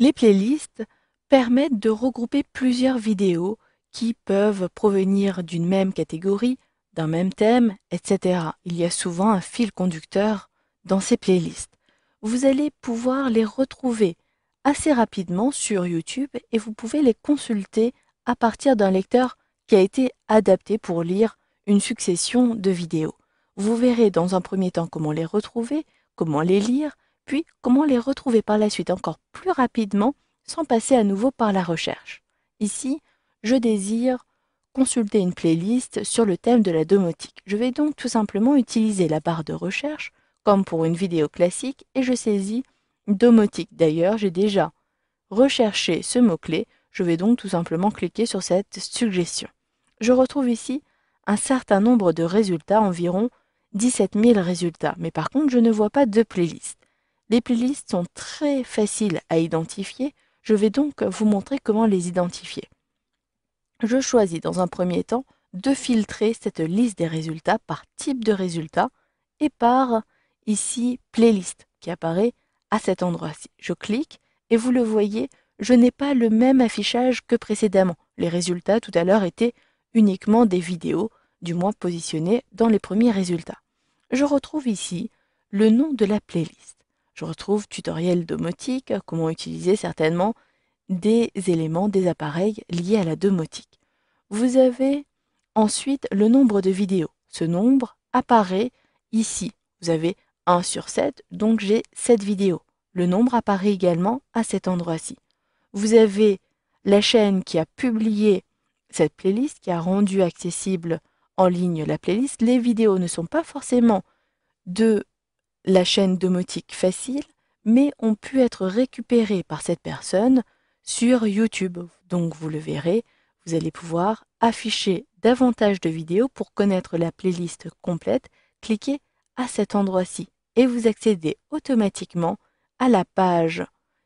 Les playlists permettent de regrouper plusieurs vidéos qui peuvent provenir d'une même catégorie, d'un même thème, etc. Il y a souvent un fil conducteur dans ces playlists. Vous allez pouvoir les retrouver assez rapidement sur YouTube et vous pouvez les consulter à partir d'un lecteur qui a été adapté pour lire une succession de vidéos. Vous verrez dans un premier temps comment les retrouver, comment les lire, puis comment les retrouver par la suite encore plus rapidement sans passer à nouveau par la recherche. Ici, je désire consulter une playlist sur le thème de la domotique. Je vais donc tout simplement utiliser la barre de recherche comme pour une vidéo classique et je saisis domotique. D'ailleurs, j'ai déjà recherché ce mot-clé. Je vais donc tout simplement cliquer sur cette suggestion. Je retrouve ici un certain nombre de résultats, environ 17 000 résultats. Mais par contre, je ne vois pas de playlist. Les playlists sont très faciles à identifier, je vais donc vous montrer comment les identifier. Je choisis dans un premier temps de filtrer cette liste des résultats par type de résultat et par ici playlist qui apparaît à cet endroit-ci. Je clique et vous le voyez, je n'ai pas le même affichage que précédemment. Les résultats tout à l'heure étaient uniquement des vidéos, du moins positionnées dans les premiers résultats. Je retrouve ici le nom de la playlist. Je retrouve tutoriel domotique, comment utiliser certainement des éléments des appareils liés à la domotique. Vous avez ensuite le nombre de vidéos. Ce nombre apparaît ici. Vous avez 1 sur 7, donc j'ai 7 vidéos. Le nombre apparaît également à cet endroit-ci. Vous avez la chaîne qui a publié cette playlist, qui a rendu accessible en ligne la playlist. Les vidéos ne sont pas forcément de la chaîne domotique facile, mais ont pu être récupérés par cette personne sur YouTube. Donc vous le verrez, vous allez pouvoir afficher davantage de vidéos pour connaître la playlist complète. Cliquez à cet endroit-ci et vous accédez automatiquement à la page,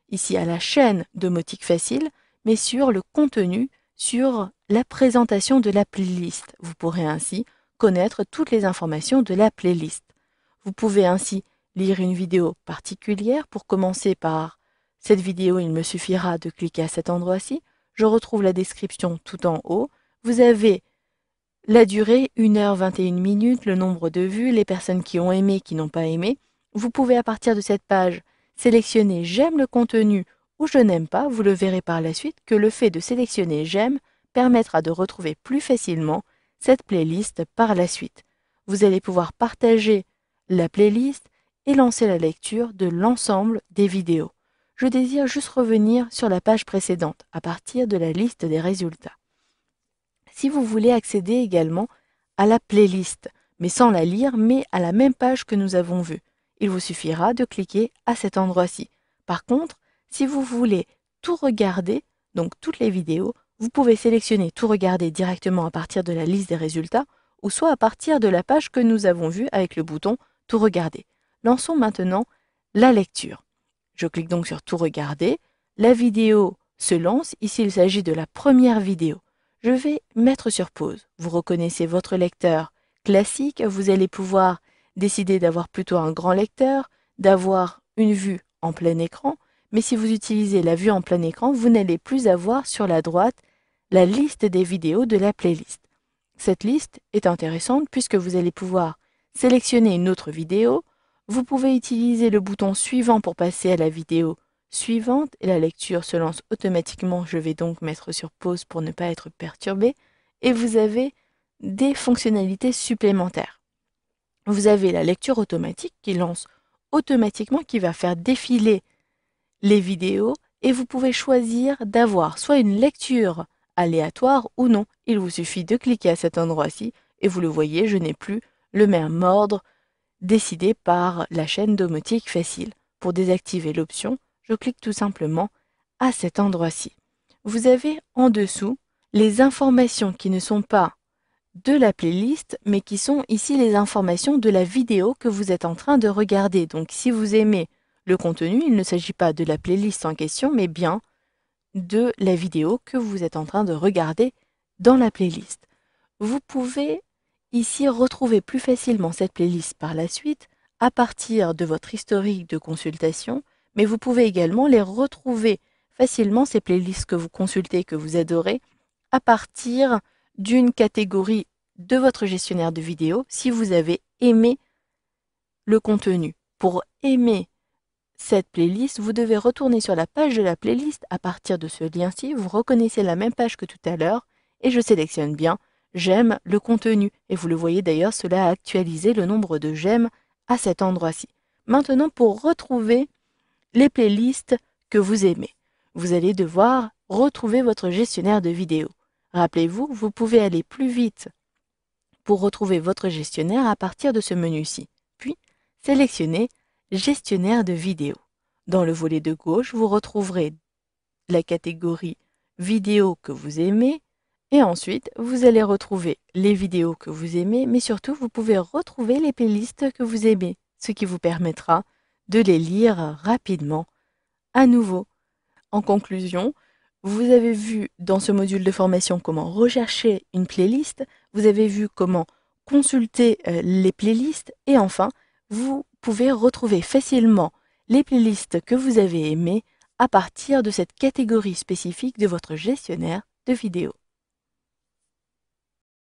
ici à la chaîne domotique facile, mais sur le contenu, sur la présentation de la playlist. Vous pourrez ainsi connaître toutes les informations de la playlist. Vous pouvez ainsi lire une vidéo particulière pour commencer par cette vidéo, il me suffira de cliquer à cet endroit-ci. Je retrouve la description tout en haut. Vous avez la durée, 1h21 minutes, le nombre de vues, les personnes qui ont aimé, qui n'ont pas aimé. Vous pouvez à partir de cette page sélectionner j'aime le contenu ou je n'aime pas. Vous le verrez par la suite que le fait de sélectionner j'aime permettra de retrouver plus facilement cette playlist par la suite. Vous allez pouvoir partager la playlist et lancer la lecture de l'ensemble des vidéos. Je désire juste revenir sur la page précédente à partir de la liste des résultats. Si vous voulez accéder également à la playlist, mais sans la lire, mais à la même page que nous avons vue, il vous suffira de cliquer à cet endroit-ci. Par contre, si vous voulez tout regarder, donc toutes les vidéos, vous pouvez sélectionner tout regarder directement à partir de la liste des résultats ou soit à partir de la page que nous avons vue avec le bouton tout regarder. Lançons maintenant la lecture. Je clique donc sur tout regarder. La vidéo se lance. Ici, il s'agit de la première vidéo. Je vais mettre sur pause. Vous reconnaissez votre lecteur classique. Vous allez pouvoir décider d'avoir plutôt un grand lecteur, d'avoir une vue en plein écran. Mais si vous utilisez la vue en plein écran, vous n'allez plus avoir sur la droite la liste des vidéos de la playlist. Cette liste est intéressante puisque vous allez pouvoir sélectionnez une autre vidéo, vous pouvez utiliser le bouton suivant pour passer à la vidéo suivante et la lecture se lance automatiquement. Je vais donc mettre sur pause pour ne pas être perturbé et vous avez des fonctionnalités supplémentaires. Vous avez la lecture automatique qui lance automatiquement, qui va faire défiler les vidéos et vous pouvez choisir d'avoir soit une lecture aléatoire ou non. Il vous suffit de cliquer à cet endroit-ci et vous le voyez, je n'ai plus le même ordre décidé par la chaîne domotique facile. Pour désactiver l'option, je clique tout simplement à cet endroit-ci. Vous avez en dessous les informations qui ne sont pas de la playlist, mais qui sont ici les informations de la vidéo que vous êtes en train de regarder. Donc si vous aimez le contenu, il ne s'agit pas de la playlist en question, mais bien de la vidéo que vous êtes en train de regarder dans la playlist. Vous pouvez Ici, retrouvez plus facilement cette playlist par la suite à partir de votre historique de consultation, mais vous pouvez également les retrouver facilement, ces playlists que vous consultez, que vous adorez, à partir d'une catégorie de votre gestionnaire de vidéos si vous avez aimé le contenu. Pour aimer cette playlist, vous devez retourner sur la page de la playlist à partir de ce lien-ci. Vous reconnaissez la même page que tout à l'heure et je sélectionne bien j'aime le contenu, et vous le voyez d'ailleurs, cela a actualisé le nombre de j'aime à cet endroit-ci. Maintenant, pour retrouver les playlists que vous aimez, vous allez devoir retrouver votre gestionnaire de vidéos. Rappelez-vous, vous pouvez aller plus vite pour retrouver votre gestionnaire à partir de ce menu-ci, puis sélectionnez Gestionnaire de vidéos. Dans le volet de gauche, vous retrouverez la catégorie Vidéos que vous aimez, et ensuite, vous allez retrouver les vidéos que vous aimez, mais surtout, vous pouvez retrouver les playlists que vous aimez, ce qui vous permettra de les lire rapidement à nouveau. En conclusion, vous avez vu dans ce module de formation comment rechercher une playlist, vous avez vu comment consulter euh, les playlists et enfin, vous pouvez retrouver facilement les playlists que vous avez aimées à partir de cette catégorie spécifique de votre gestionnaire de vidéos.